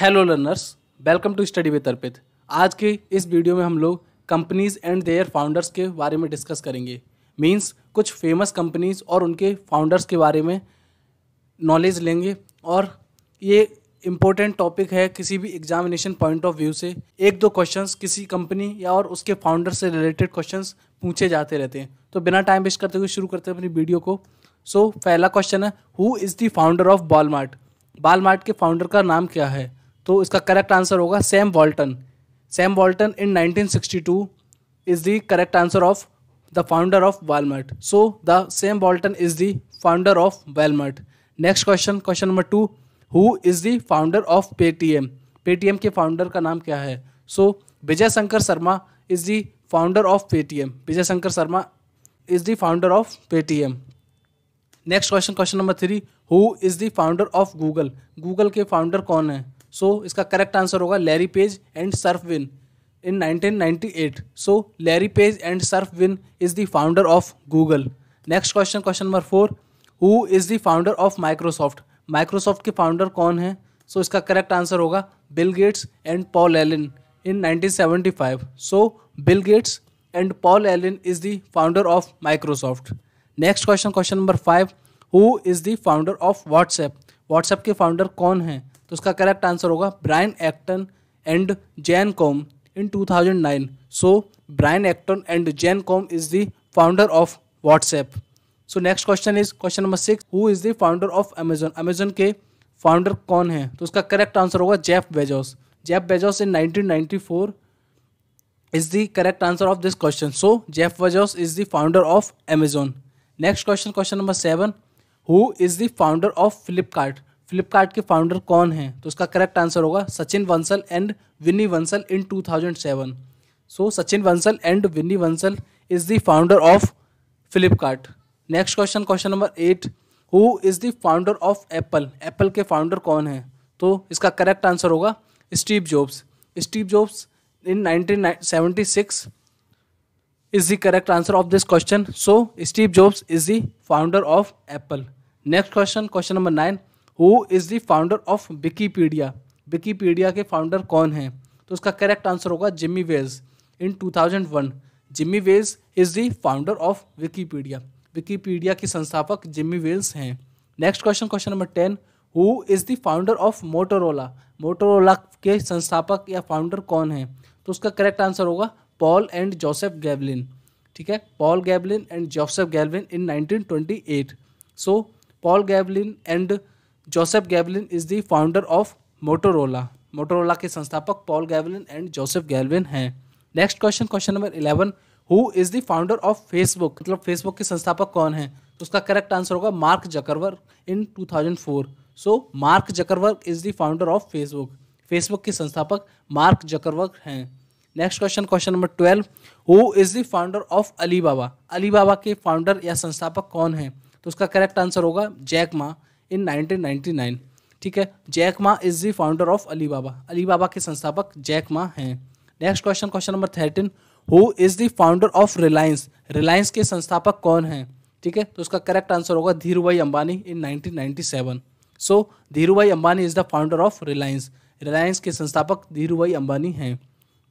hello learners welcome to study with Arpit आज के इस वीडियो में हम लोग कंपनीज एंड देयर फाउंडर्स के बारे में डिस्कस करेंगे मींस कुछ फेमस कंपनीज और उनके फाउंडर्स के बारे में नॉलेज लेंगे और ये इम्पोर्टेंट टॉपिक है किसी भी एग्जामिनेशन पॉइंट ऑफ व्यू से एक दो क्वेश्चंस किसी कंपनी या और उसके फाउंडर से रिलेटेड क्वेश्चंस पूछे जाते रहते हैं तो बिना टाइम वेस्ट करते हुए शुरू करते हैं अपनी वीडियो को सो so, पहला क्वेश्चन है who is the founder of Walmart Walmart के फाउंडर का नाम क्या है तो इसका करेक्ट आंसर होगा Sam Walton Sam Walton in 1962 is the correct answer of the founder of Walmart so the Sam Walton is the founder of Walmart next question question number two who is the founder of Paytm Paytm के founder का नाम क्या है सो विजय Shankar Sharma is the founder of Paytm Vijay Shankar Sharma is the founder of Paytm next question question number three who is the founder of Google Google के founder कौन है so so, इसका correct answer होगा Larry Page and Surf Win in 1998 so Larry Page and Surf Win is the founder of Google next question question number four who is the founder of Microsoft Microsoft के founder कौन है so so, इसका correct answer होगा Bill Gates and Paul Allen in 1975 so Bill Gates and Paul Allen is the founder of Microsoft next question question number five who is the founder of WhatsApp WhatsApp के founder कौन है तो उसका correct answer होगा Brian Acton and Jan Koum in 2009 so Brian Acton and Jan Koum is the founder of WhatsApp so next question is question number six who is the founder of Amazon Amazon के founder कौन है तो उसका correct answer होगा Jeff Bezos Jeff Bezos in 1994 is the correct answer of this question so Jeff Bezos is the founder of Amazon next question question number seven who is the founder of Flipkart Flipkart के founder कौन हैं तो इसका correct answer होगा Sachin Bansal and Binny Bansal in 2007 so Sachin Bansal and Binny Bansal is the founder of Flipkart next question question number eight who is the founder of Apple Apple के founder कौन है तो इसका करेक्ट आंसर होगा Steve Jobs Steve Jobs in 1976 is the correct answer of this question so Steve Jobs is the founder of Apple next question question number nine who is the founder of Wikipedia Wikipedia के founder कौन हैं तो उसका correct answer होगा Jimmy Wales in 2001 Jimmy Wales is the founder of Wikipedia Wikipedia के संस्थापक Jimmy Wales हैं next question question number ten who is the founder of Motorola Motorola के संस्थापक या फाउंडर कौन है तो उसका करेक्ट आंसर होगा पॉल एंड जोसेफ गैबलिन ठीक है Paul Galvin and Joseph Galvin in 1928 so Paul Galvin and Joseph Galvin is the founder of Motorola Motorola के संस्थापक पॉल गैवलिन एंड जोसेफ गैलविन हैं next question question number eleven who is the founder of Facebook मतलब Facebook के संस्थापक कौन है तो उसका करेक्ट आंसर होगा Mark Zuckerberg in 2004 so Mark Zuckerberg is the founder of Facebook Facebook के संस्थापक मार्क जकरवर्ग हैं next question question number twelve who is the founder of Alibaba Alibaba के फाउंडर या संस्थापक कौन है तो उसका करेक्ट आंसर होगा जैक मा इन 1999 ठीक है Jack Ma is the founder of Alibaba Alibaba के संस्थापक जैक मा हैं next question question number thirteen who is the founder of Reliance Reliance के संस्थापक कौन हैं ठीक है तो उसका करेक्ट आंसर होगा Dhirubhai Ambani in nineteen so Dhirubhai Ambani is the founder of Reliance Reliance के संस्थापक धीरू भाई अंबानी हैं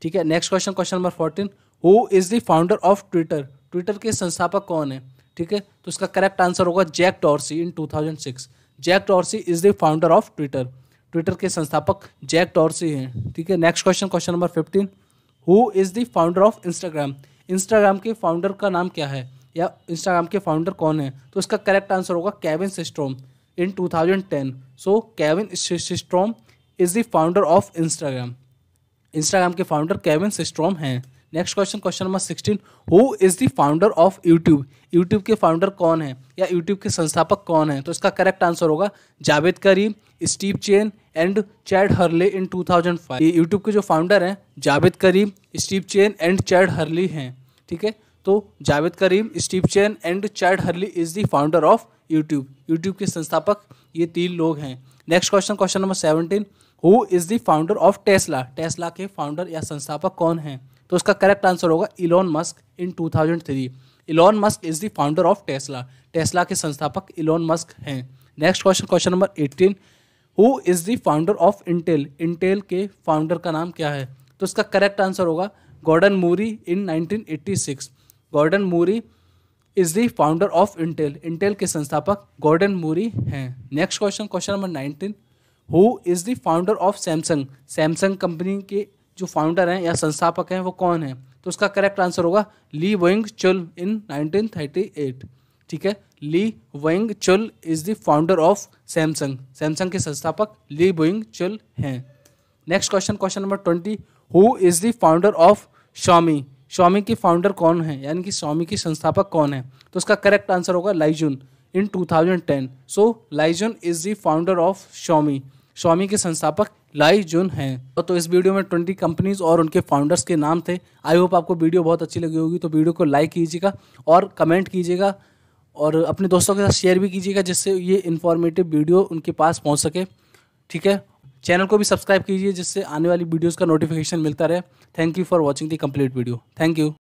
ठीक है next question question number fourteen who is the founder of Twitter Twitter के संस्थापक कौन है ठीक है तो इसका करेक्ट आंसर होगा Jack Dorsey in 2006 thousand six Jack Dorsey is the founder of Twitter Twitter के संस्थापक जैक टॉर्सी हैं ठीक है next question question number fifteen who is the founder of Instagram Instagram के फाउंडर का नाम क्या है या इंस्टाग्राम के फाउंडर कौन है तो इसका करेक्ट आंसर होगा Kevin Systrom in 2010 so Kevin Systrom is the founder of Instagram Instagram के फाउंडर कैविन सिस्ट्रोम हैं next question question number sixteen who is the founder of YouTube YouTube के founder कौन है या यूट्यूब के संस्थापक कौन है तो इसका करेक्ट आंसर होगा Jawed Karim Steve Chen and Chad Hurley in 2005 ये यूट्यूब के जो फाउंडर हैं Jawed Karim Steve Chen and Chad Hurley हैं ठीक है तो Jawed Karim Steve Chen and Chad Hurley is the founder of YouTube YouTube के संस्थापक ये तीन लोग हैं next question question number seventeen who is the founder of Tesla Tesla के फाउंडर या संस्थापक कौन हैं तो उसका करेक्ट आंसर होगा Elon Musk in 2003 Elon Musk is the founder of Tesla Tesla के संस्थापक इलॉन मस्क हैं next question question number eighteen who is the founder of Intel Intel के फाउंडर का नाम क्या है तो उसका करेक्ट आंसर होगा Gordon Moore in 1986 Gordon Moore is the founder of Intel Intel के संस्थापक गॉर्डन मूरी हैं next question question number nineteen who is the founder of Samsung Samsung company के जो फाउंडर हैं या संस्थापक हैं वो कौन है तो उसका करेक्ट आंसर होगा ली वोइंग चुल इन 1938 ठीक है Lee Woing Chul is the founder of Samsung Samsung के संस्थापक ली वोइंग चुल हैं next question question number twenty who is the founder of Xiaomi Xiaomi की फाउंडर कौन है यानी कि शॉमी की संस्थापक कौन है तो उसका करेक्ट आंसर होगा Lei Jun in 2010 so Lei Jun is the founder of Xiaomi Xiaomi के संस्थापक लाई जुन और तो इस वीडियो में ट्वेंटी कंपनीज और उनके फाउंडर्स के नाम थे आई होप आपको वीडियो बहुत अच्छी लगी होगी तो वीडियो को लाइक कीजिएगा और कमेंट कीजिएगा और अपने दोस्तों के साथ शेयर भी कीजिएगा जिससे ये इन्फॉर्मेटिव वीडियो उनके पास पहुँच सके ठीक है चैनल को भी सब्सक्राइब कीजिए जिससे आने वाली वीडियोज़ का नोटिफिकेशन मिलता रहे thank you for watching the complete video thank you